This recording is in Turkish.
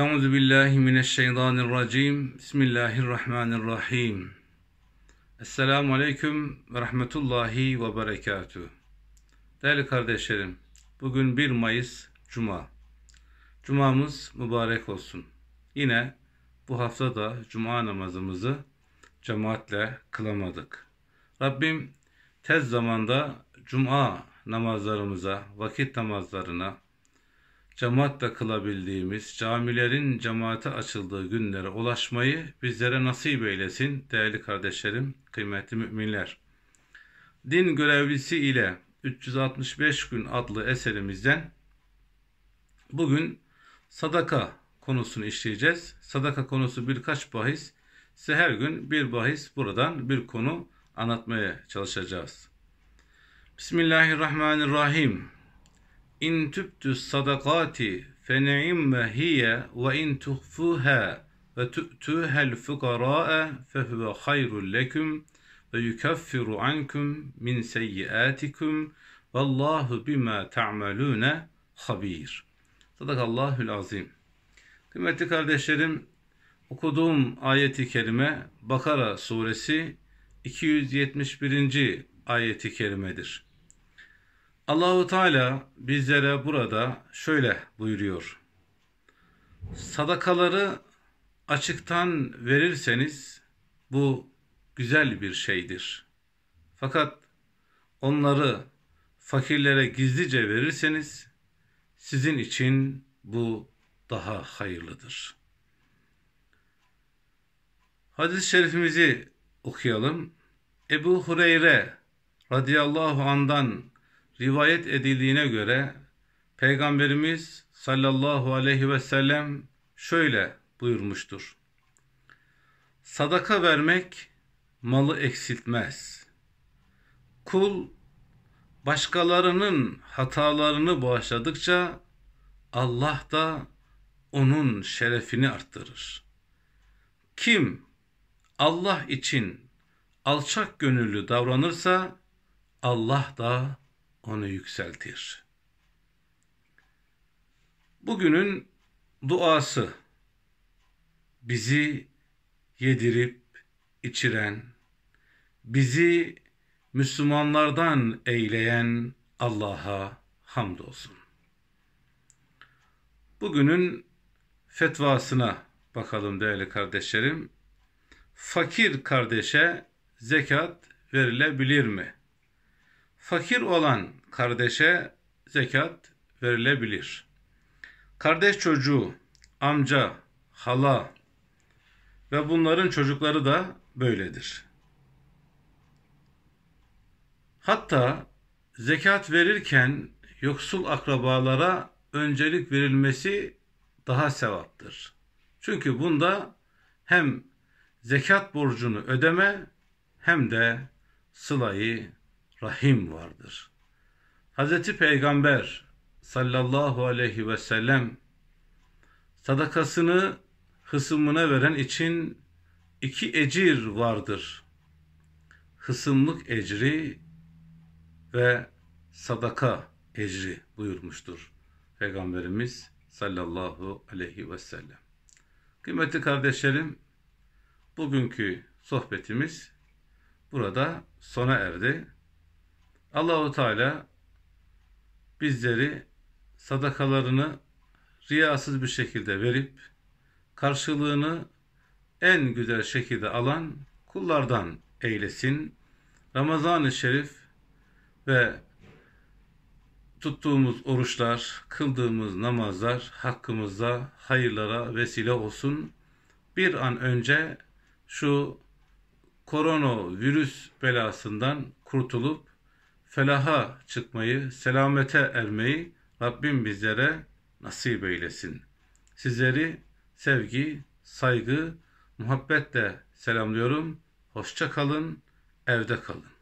Euzu billahi mineşşeytanirracim. Bismillahirrahmanirrahim. Esselamu aleyküm ve rahmetullahi ve berekatü. Değerli kardeşlerim, bugün 1 Mayıs Cuma. Cumamız mübarek olsun. Yine bu hafta da cuma namazımızı cemaatle kılamadık. Rabbim tez zamanda cuma namazlarımıza, vakit namazlarına, cemaatle kılabildiğimiz, camilerin cemaate açıldığı günlere ulaşmayı bizlere nasip eylesin değerli kardeşlerim, kıymetli müminler. Din görevlisi ile 365 gün adlı eserimizden bugün sadaka konusunu işleyeceğiz. Sadaka konusu birkaç bahis. Size her gün bir bahis buradan bir konu anlatmaya çalışacağız. Bismillahirrahmanirrahim. İn tübtü sadakati fen'imme hiye ve in tuhfuha ve tu'tuhel fukara'e fehuve hayrul leküm ve yukeffiru ankum min seyyiatikum vallahu bima ta'malune habir. Sadakallahül azim. Kıymetli kardeşlerim, okuduğum ayeti kerime Bakara suresi 271. ayeti kerimedir. Allahu Teala bizlere burada şöyle buyuruyor. Sadakaları açıktan verirseniz bu güzel bir şeydir. Fakat onları fakirlere gizlice verirseniz sizin için bu daha hayırlıdır. Hadis-i şerifimizi okuyalım. Ebu Hureyre radıyallahu andan rivayet edildiğine göre Peygamberimiz sallallahu aleyhi ve sellem şöyle buyurmuştur. Sadaka vermek malı eksiltmez. Kul başkalarının hatalarını bağışladıkça Allah da onun şerefini arttırır. Kim Allah için alçak gönüllü davranırsa Allah da onu yükseltir. Bugünün duası bizi yedirip içiren, bizi Müslümanlardan eyleyen Allah'a hamdolsun. Bugünün fetvasına bakalım değerli kardeşlerim. Fakir kardeşe zekat verilebilir mi? Fakir olan kardeşe zekat verilebilir. Kardeş çocuğu, amca, hala ve bunların çocukları da böyledir. Hatta zekat verirken yoksul akrabalara öncelik verilmesi daha sevaptır. Çünkü bunda hem zekat borcunu ödeme hem de sılayı rahim vardır. Hazreti Peygamber sallallahu aleyhi ve sellem sadakasını hısımına veren için iki ecir vardır. Hısımlık ecri ve sadaka ecri buyurmuştur Peygamberimiz sallallahu aleyhi ve sellem. Kıymetli kardeşlerim, bugünkü sohbetimiz burada sona erdi. Allahu Teala bizleri sadakalarını riyasız bir şekilde verip karşılığını en güzel şekilde alan kullardan eylesin. Ramazan-ı Şerif ve tuttuğumuz oruçlar, kıldığımız namazlar hakkımızda hayırlara vesile olsun. Bir an önce şu koronavirüs belasından kurtulup felaha çıkmayı, selamete ermeyi Rabbim bizlere nasip eylesin. Sizleri sevgi, saygı, muhabbetle selamlıyorum. Hoşça kalın, evde kalın.